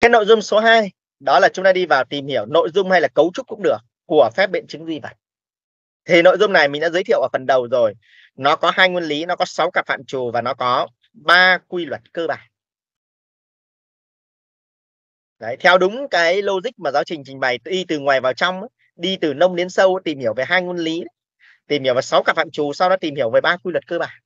cái nội dung số 2 đó là chúng ta đi vào tìm hiểu nội dung hay là cấu trúc cũng được của phép biện chứng duy vật thì nội dung này mình đã giới thiệu ở phần đầu rồi nó có hai nguyên lý nó có 6 cặp phạm trù và nó có ba quy luật cơ bản Đấy, theo đúng cái logic mà giáo trình trình bày đi từ ngoài vào trong đi từ nông đến sâu tìm hiểu về hai nguyên lý tìm hiểu về sáu cặp phạm trù sau đó tìm hiểu về ba quy luật cơ bản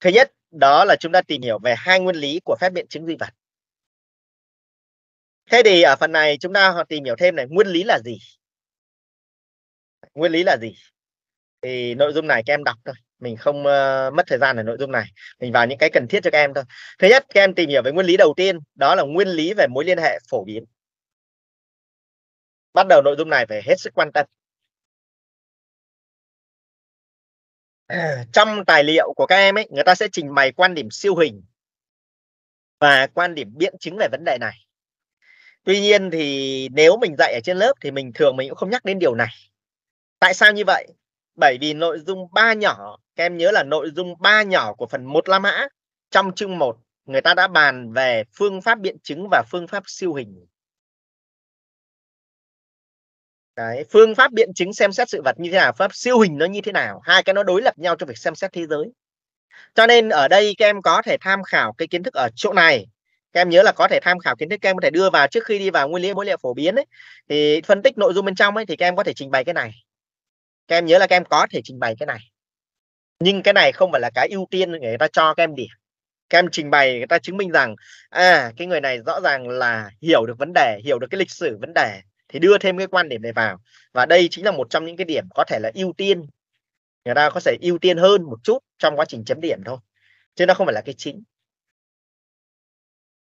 thứ nhất đó là chúng ta tìm hiểu về hai nguyên lý của phép biện chứng duy vật thế thì ở phần này chúng ta tìm hiểu thêm này nguyên lý là gì nguyên lý là gì thì nội dung này các em đọc thôi mình không uh, mất thời gian ở nội dung này mình vào những cái cần thiết cho các em thôi thứ nhất các em tìm hiểu về nguyên lý đầu tiên đó là nguyên lý về mối liên hệ phổ biến bắt đầu nội dung này phải hết sức quan tâm trong tài liệu của các em ấy người ta sẽ trình bày quan điểm siêu hình và quan điểm biện chứng về vấn đề này tuy nhiên thì nếu mình dạy ở trên lớp thì mình thường mình cũng không nhắc đến điều này tại sao như vậy bởi vì nội dung ba nhỏ các em nhớ là nội dung ba nhỏ của phần một la mã trong chương 1 người ta đã bàn về phương pháp biện chứng và phương pháp siêu hình Đấy, phương pháp biện chứng xem xét sự vật như thế nào, pháp siêu hình nó như thế nào, hai cái nó đối lập nhau trong việc xem xét thế giới. Cho nên ở đây các em có thể tham khảo cái kiến thức ở chỗ này. Các em nhớ là có thể tham khảo kiến thức các em có thể đưa vào trước khi đi vào nguyên lý mối liệu phổ biến ấy thì phân tích nội dung bên trong ấy thì các em có thể trình bày cái này. Các em nhớ là các em có thể trình bày cái này. Nhưng cái này không phải là cái ưu tiên người ta cho các em điểm các em trình bày người ta chứng minh rằng à cái người này rõ ràng là hiểu được vấn đề hiểu được cái lịch sử vấn đề thì đưa thêm cái quan điểm này vào và đây chính là một trong những cái điểm có thể là ưu tiên người ta có thể ưu tiên hơn một chút trong quá trình chấm điểm thôi chứ nó không phải là cái chính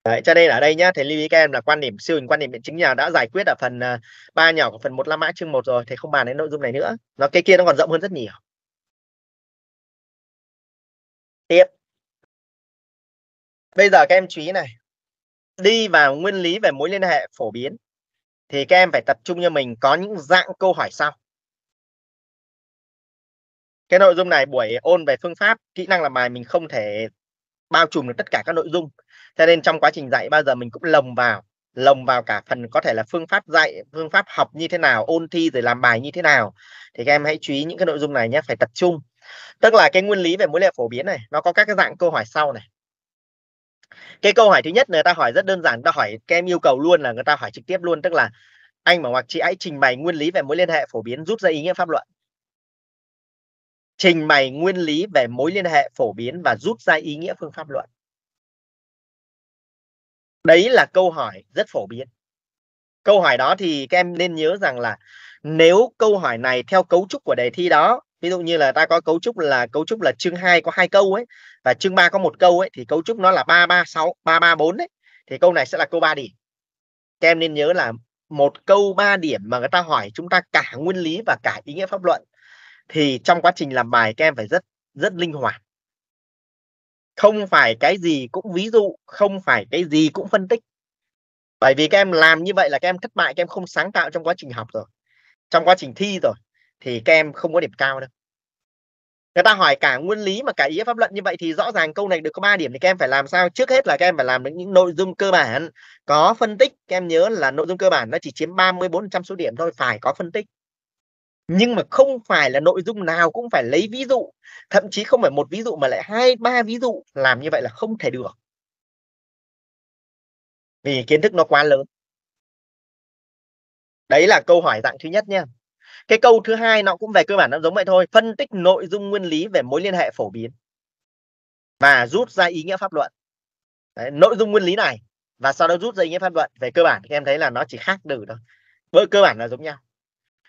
Đấy, cho nên ở đây nhá, thầy lưu ý các em là quan điểm siêu hình quan điểm biện chứng nào đã giải quyết ở phần à, ba nhỏ của phần một la mã chương một rồi, thì không bàn đến nội dung này nữa. Nó cái kia nó còn rộng hơn rất nhiều. Tiếp. Bây giờ các em chú ý này. Đi vào nguyên lý về mối liên hệ phổ biến thì các em phải tập trung cho mình có những dạng câu hỏi sau cái nội dung này buổi ôn về phương pháp kỹ năng làm bài mình không thể bao trùm được tất cả các nội dung cho nên trong quá trình dạy bao giờ mình cũng lồng vào lồng vào cả phần có thể là phương pháp dạy phương pháp học như thế nào ôn thi rồi làm bài như thế nào thì các em hãy chú ý những cái nội dung này nhé phải tập trung tức là cái nguyên lý về mối lệ phổ biến này nó có các cái dạng câu hỏi sau này cái câu hỏi thứ nhất người ta hỏi rất đơn giản người ta hỏi kem yêu cầu luôn là người ta hỏi trực tiếp luôn tức là anh mà hoặc chị hãy trình bày nguyên lý về mối liên hệ phổ biến rút ra ý nghĩa pháp luận trình bày nguyên lý về mối liên hệ phổ biến và rút ra ý nghĩa phương pháp luận đấy là câu hỏi rất phổ biến câu hỏi đó thì các em nên nhớ rằng là nếu câu hỏi này theo cấu trúc của đề thi đó ví dụ như là ta có cấu trúc là cấu trúc là chương 2 có hai câu ấy và chương 3 có một câu ấy thì cấu trúc nó là ba ba sáu ba ba bốn đấy thì câu này sẽ là câu 3 điểm các em nên nhớ là một câu 3 điểm mà người ta hỏi chúng ta cả nguyên lý và cả ý nghĩa pháp luận thì trong quá trình làm bài các em phải rất rất linh hoạt không phải cái gì cũng ví dụ không phải cái gì cũng phân tích bởi vì các em làm như vậy là các em thất bại các em không sáng tạo trong quá trình học rồi trong quá trình thi rồi thì các em không có điểm cao đâu người ta hỏi cả nguyên lý mà cả ý pháp luận như vậy thì rõ ràng câu này được có 3 điểm thì các em phải làm sao trước hết là các em phải làm được những nội dung cơ bản có phân tích các em nhớ là nội dung cơ bản nó chỉ chiếm 30 400 số điểm thôi phải có phân tích nhưng mà không phải là nội dung nào cũng phải lấy ví dụ thậm chí không phải một ví dụ mà lại hai ba ví dụ làm như vậy là không thể được vì kiến thức nó quá lớn đấy là câu hỏi dạng thứ nhất nha cái câu thứ hai nó cũng về cơ bản nó giống vậy thôi phân tích nội dung nguyên lý về mối liên hệ phổ biến và rút ra ý nghĩa pháp luận Đấy, nội dung nguyên lý này và sau đó rút ra ý nghĩa pháp luận về cơ bản thì em thấy là nó chỉ khác từ thôi với cơ bản là giống nhau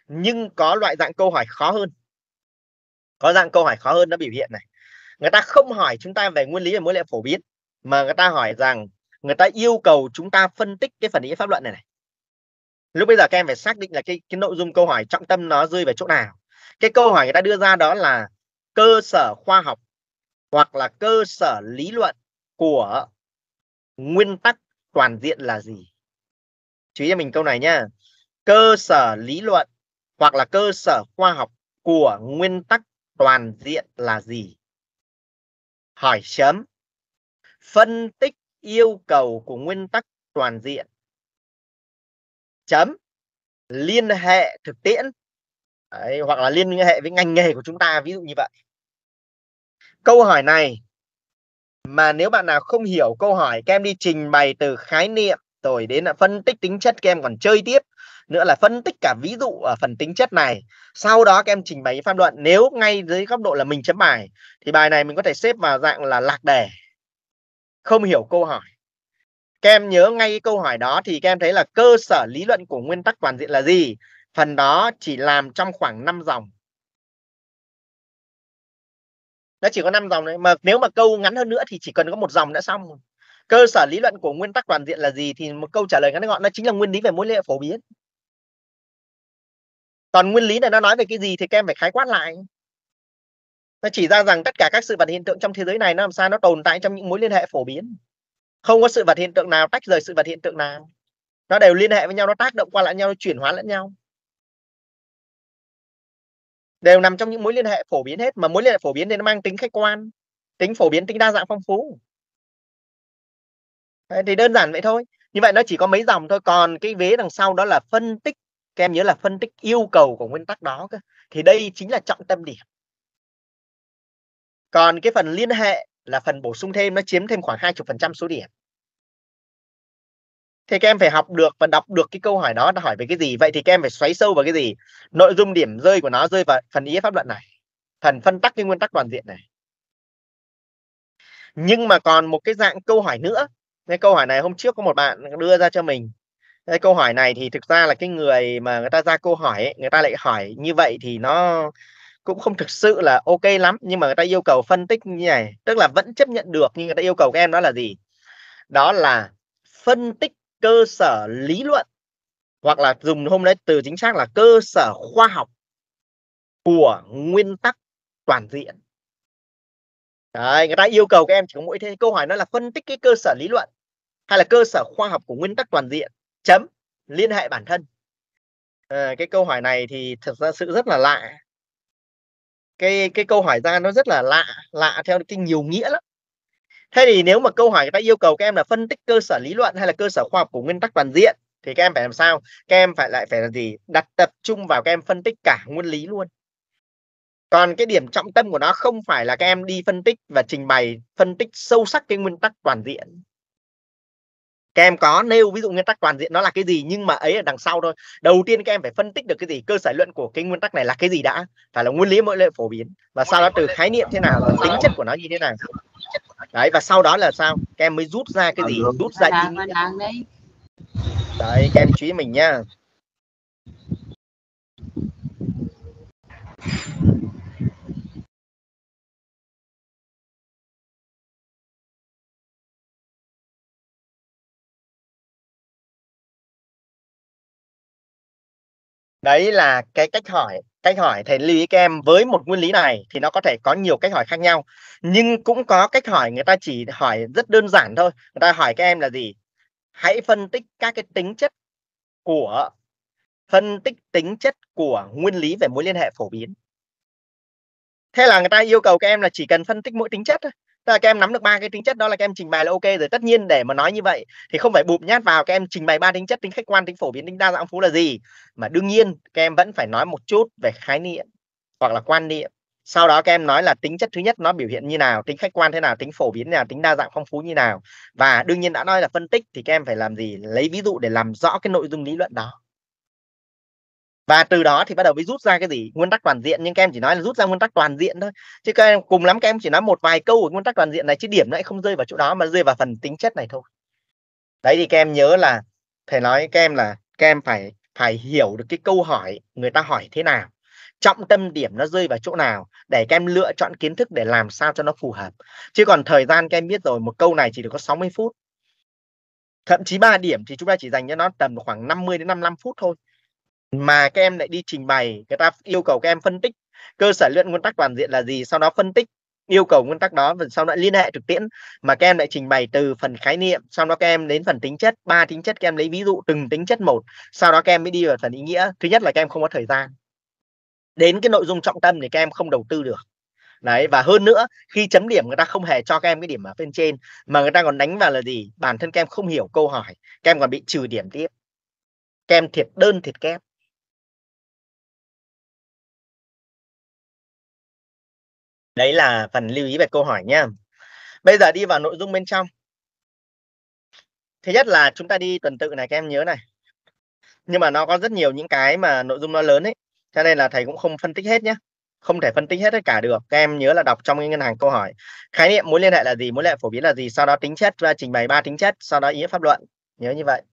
nhưng có loại dạng câu hỏi khó hơn có dạng câu hỏi khó hơn nó biểu hiện này người ta không hỏi chúng ta về nguyên lý về mối liên hệ phổ biến mà người ta hỏi rằng người ta yêu cầu chúng ta phân tích cái phần ý pháp luận này này lúc bây giờ các em phải xác định là cái cái nội dung câu hỏi trọng tâm nó rơi về chỗ nào cái câu hỏi người ta đưa ra đó là cơ sở khoa học hoặc là cơ sở lý luận của nguyên tắc toàn diện là gì chú ý cho mình câu này nhá cơ sở lý luận hoặc là cơ sở khoa học của nguyên tắc toàn diện là gì hỏi chấm phân tích yêu cầu của nguyên tắc toàn diện chấm liên hệ thực tiễn Đấy, hoặc là liên hệ với ngành nghề của chúng ta ví dụ như vậy câu hỏi này mà nếu bạn nào không hiểu câu hỏi các em đi trình bày từ khái niệm rồi đến là phân tích tính chất các em còn chơi tiếp nữa là phân tích cả ví dụ ở phần tính chất này sau đó các em trình bày pháp luận nếu ngay dưới góc độ là mình chấm bài thì bài này mình có thể xếp vào dạng là lạc đề không hiểu câu hỏi các em nhớ ngay câu hỏi đó thì các em thấy là cơ sở lý luận của nguyên tắc toàn diện là gì phần đó chỉ làm trong khoảng 5 dòng nó chỉ có 5 dòng đấy mà nếu mà câu ngắn hơn nữa thì chỉ cần có một dòng đã xong cơ sở lý luận của nguyên tắc toàn diện là gì thì một câu trả lời ngắn gọn nó chính là nguyên lý về mối liên hệ phổ biến còn nguyên lý này nó nói về cái gì thì các em phải khái quát lại nó chỉ ra rằng tất cả các sự vật hiện tượng trong thế giới này nó làm sao nó tồn tại trong những mối liên hệ phổ biến không có sự vật hiện tượng nào tách rời sự vật hiện tượng nào nó đều liên hệ với nhau nó tác động qua lại nhau nó chuyển hóa lẫn nhau đều nằm trong những mối liên hệ phổ biến hết mà mối liên hệ phổ biến thì nó mang tính khách quan tính phổ biến tính đa dạng phong phú thì đơn giản vậy thôi như vậy nó chỉ có mấy dòng thôi còn cái vế đằng sau đó là phân tích các em nhớ là phân tích yêu cầu của nguyên tắc đó cơ thì đây chính là trọng tâm điểm còn cái phần liên hệ là phần bổ sung thêm nó chiếm thêm khoảng 20% số điểm. Thì các em phải học được và đọc được cái câu hỏi đó nó hỏi về cái gì. Vậy thì các em phải xoáy sâu vào cái gì? Nội dung điểm rơi của nó rơi vào phần ý pháp luận này, phần phân tách cái nguyên tắc toàn diện này. Nhưng mà còn một cái dạng câu hỏi nữa. Cái câu hỏi này hôm trước có một bạn đưa ra cho mình. Cái câu hỏi này thì thực ra là cái người mà người ta ra câu hỏi ấy, người ta lại hỏi như vậy thì nó cũng không thực sự là ok lắm nhưng mà người ta yêu cầu phân tích như này tức là vẫn chấp nhận được nhưng người ta yêu cầu các em đó là gì đó là phân tích cơ sở lý luận hoặc là dùng hôm nay từ chính xác là cơ sở khoa học của nguyên tắc toàn diện Đấy, người ta yêu cầu các em chỉ có mỗi thế câu hỏi nó là phân tích cái cơ sở lý luận hay là cơ sở khoa học của nguyên tắc toàn diện chấm liên hệ bản thân à, cái câu hỏi này thì thật ra sự rất là lạ cái cái câu hỏi ra nó rất là lạ lạ theo cái nhiều nghĩa lắm thế thì nếu mà câu hỏi người ta yêu cầu các em là phân tích cơ sở lý luận hay là cơ sở khoa học của nguyên tắc toàn diện thì các em phải làm sao các em phải lại phải là gì đặt tập trung vào các em phân tích cả nguyên lý luôn còn cái điểm trọng tâm của nó không phải là các em đi phân tích và trình bày phân tích sâu sắc cái nguyên tắc toàn diện các em có nêu ví dụ nguyên tắc toàn diện nó là cái gì nhưng mà ấy ở đằng sau thôi đầu tiên các em phải phân tích được cái gì cơ sở luận của cái nguyên tắc này là cái gì đã phải là nguyên lý mỗi lệ phổ biến và sau đó từ khái niệm thế nào tính chất của nó như thế nào đấy và sau đó là sao các em mới rút ra cái gì vâng. rút ra ý vâng, vâng, đấy các em chú ý mình nha đấy là cái cách hỏi cách hỏi thầy lưu ý các em với một nguyên lý này thì nó có thể có nhiều cách hỏi khác nhau nhưng cũng có cách hỏi người ta chỉ hỏi rất đơn giản thôi người ta hỏi các em là gì hãy phân tích các cái tính chất của phân tích tính chất của nguyên lý về mối liên hệ phổ biến thế là người ta yêu cầu các em là chỉ cần phân tích mỗi tính chất thôi tức là các em nắm được ba cái tính chất đó là các em trình bày là ok rồi tất nhiên để mà nói như vậy thì không phải bụp nhát vào các em trình bày ba tính chất tính khách quan tính phổ biến tính đa dạng phú là gì mà đương nhiên các em vẫn phải nói một chút về khái niệm hoặc là quan niệm sau đó các em nói là tính chất thứ nhất nó biểu hiện như nào tính khách quan thế nào tính phổ biến thế nào tính đa dạng phong phú như nào và đương nhiên đã nói là phân tích thì các em phải làm gì lấy ví dụ để làm rõ cái nội dung lý luận đó và từ đó thì bắt đầu mới rút ra cái gì nguyên tắc toàn diện nhưng các em chỉ nói là rút ra nguyên tắc toàn diện thôi chứ các em cùng lắm các em chỉ nói một vài câu ở nguyên tắc toàn diện này chứ điểm lại không rơi vào chỗ đó mà rơi vào phần tính chất này thôi đấy thì các em nhớ là thầy nói các em là các em phải phải hiểu được cái câu hỏi người ta hỏi thế nào trọng tâm điểm nó rơi vào chỗ nào để các em lựa chọn kiến thức để làm sao cho nó phù hợp chứ còn thời gian các em biết rồi một câu này chỉ được có 60 phút thậm chí ba điểm thì chúng ta chỉ dành cho nó tầm khoảng 50 đến 55 phút thôi mà các em lại đi trình bày người ta yêu cầu các em phân tích cơ sở luyện nguyên tắc toàn diện là gì sau đó phân tích yêu cầu nguyên tắc đó và sau đó liên hệ thực tiễn mà các em lại trình bày từ phần khái niệm sau đó các em đến phần tính chất ba tính chất các em lấy ví dụ từng tính chất một sau đó các em mới đi vào phần ý nghĩa thứ nhất là các em không có thời gian đến cái nội dung trọng tâm thì các em không đầu tư được đấy và hơn nữa khi chấm điểm người ta không hề cho các em cái điểm ở bên trên mà người ta còn đánh vào là gì bản thân các em không hiểu câu hỏi các em còn bị trừ điểm tiếp các em thiệt đơn thiệt kép. đấy là phần lưu ý về câu hỏi nha. bây giờ đi vào nội dung bên trong thứ nhất là chúng ta đi tuần tự này các em nhớ này nhưng mà nó có rất nhiều những cái mà nội dung nó lớn ấy cho nên là thầy cũng không phân tích hết nhé không thể phân tích hết tất cả được các em nhớ là đọc trong cái ngân hàng câu hỏi khái niệm mối liên hệ là gì mối liên hệ phổ biến là gì sau đó tính chất và trình bày ba tính chất sau đó ý pháp luận nhớ như vậy